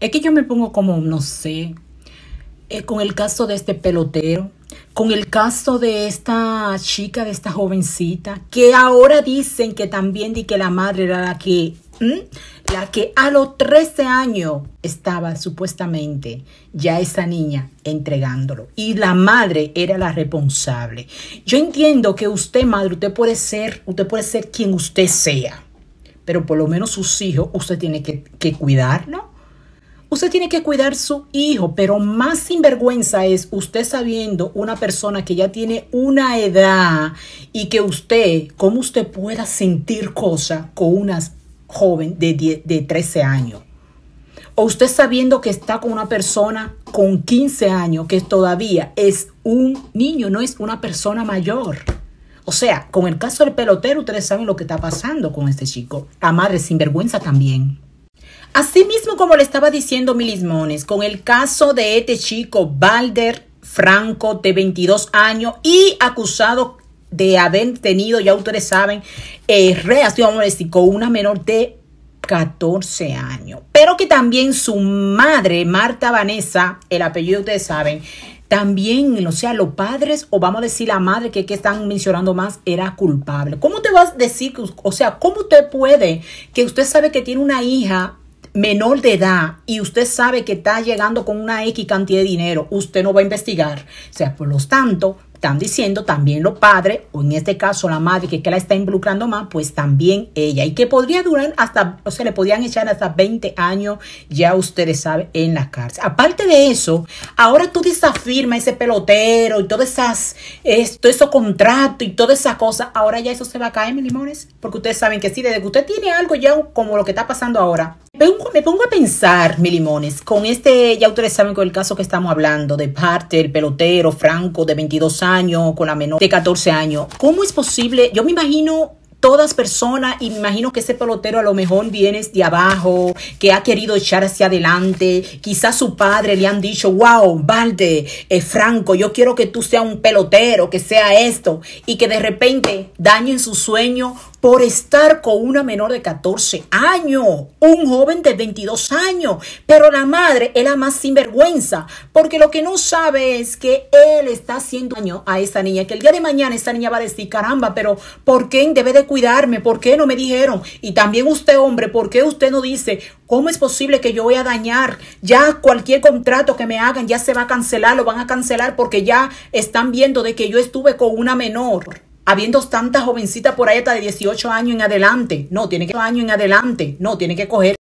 Es que yo me pongo como, no sé, eh, con el caso de este pelotero, con el caso de esta chica, de esta jovencita, que ahora dicen que también di que la madre era la que, la que a los 13 años estaba supuestamente ya esa niña entregándolo. Y la madre era la responsable. Yo entiendo que usted, madre, usted puede ser, usted puede ser quien usted sea, pero por lo menos sus hijos usted tiene que, que cuidarlo. Usted tiene que cuidar su hijo, pero más sinvergüenza es usted sabiendo una persona que ya tiene una edad y que usted, cómo usted pueda sentir cosas con una joven de, de 13 años. O usted sabiendo que está con una persona con 15 años, que todavía es un niño, no es una persona mayor. O sea, con el caso del pelotero, ustedes saben lo que está pasando con este chico. La madre sinvergüenza también. Asimismo, como le estaba diciendo Milismones, con el caso de este chico, Balder Franco, de 22 años y acusado de haber tenido, ya ustedes saben, eh, reacción con una menor de 14 años. Pero que también su madre, Marta Vanessa, el apellido ustedes saben, también, o sea, los padres, o vamos a decir la madre que, que están mencionando más, era culpable. ¿Cómo te vas a decir, o sea, cómo usted puede, que usted sabe que tiene una hija menor de edad y usted sabe que está llegando con una X cantidad de dinero, usted no va a investigar. O sea, por lo tanto, están diciendo también los padres, o en este caso la madre que, que la está involucrando más, pues también ella. Y que podría durar hasta, o sea, le podían echar hasta 20 años, ya ustedes saben, en la cárcel. Aparte de eso, ahora tú firma, ese pelotero y todas esas, esto, esos contratos y todas esas cosas, ahora ya eso se va a caer, mis limones. Porque ustedes saben que sí, desde que usted tiene algo ya como lo que está pasando ahora, me pongo a pensar, milimones, limones, con este, ya ustedes saben con el caso que estamos hablando, de Parte, el pelotero, Franco, de 22 años, con la menor de 14 años, ¿cómo es posible? Yo me imagino todas personas, y me imagino que ese pelotero a lo mejor viene de abajo, que ha querido echar hacia adelante, quizás su padre le han dicho, wow, Valde, eh, Franco, yo quiero que tú seas un pelotero, que sea esto, y que de repente dañen su sueño por estar con una menor de 14 años, un joven de 22 años, pero la madre es la más sinvergüenza, porque lo que no sabe es que él está haciendo daño a esa niña, que el día de mañana esa niña va a decir, caramba, pero ¿por qué debe de cuidarme? ¿Por qué no me dijeron? Y también usted, hombre, ¿por qué usted no dice, ¿Cómo es posible que yo voy a dañar? Ya cualquier contrato que me hagan ya se va a cancelar, lo van a cancelar porque ya están viendo de que yo estuve con una menor habiendo tantas jovencitas por ahí hasta de 18 años en adelante. No, tiene que años en adelante. No, tiene que coger